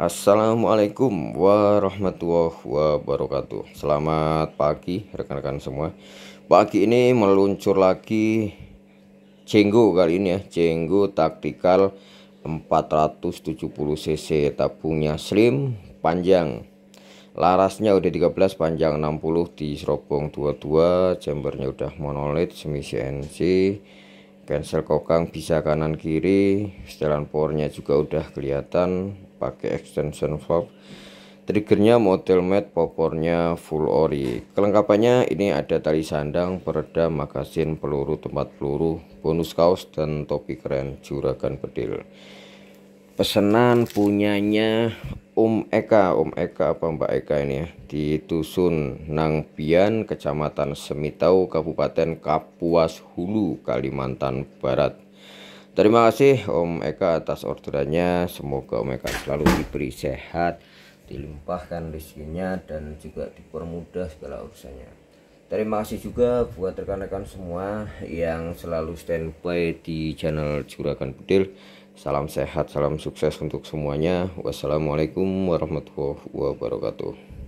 Assalamualaikum warahmatullahi wabarakatuh Selamat pagi rekan-rekan semua Pagi ini meluncur lagi Cenggo kali ini ya Cenggo taktikal 470cc Tabungnya slim panjang Larasnya udah 13 panjang 60 di serobong 22 Chambernya udah monolith semi CNC Cancel kokang bisa kanan kiri Setelan pornya juga udah kelihatan pakai extension valve triggernya model matte popornya full ori kelengkapannya ini ada tali sandang peredam magasin peluru tempat peluru bonus kaos dan topi keren juragan bedil pesenan punyanya Om Eka Om Eka apa Mbak Eka ini ya di Dusun Nangpian Kecamatan Semitau Kabupaten Kapuas Hulu Kalimantan Barat Terima kasih Om Eka atas orderannya. Semoga Om Eka selalu diberi sehat, dilimpahkan rezekinya dan juga dipermudah segala urusannya. Terima kasih juga buat rekan-rekan semua yang selalu standby di channel Juragan Budil. Salam sehat, salam sukses untuk semuanya. Wassalamualaikum warahmatullahi wabarakatuh.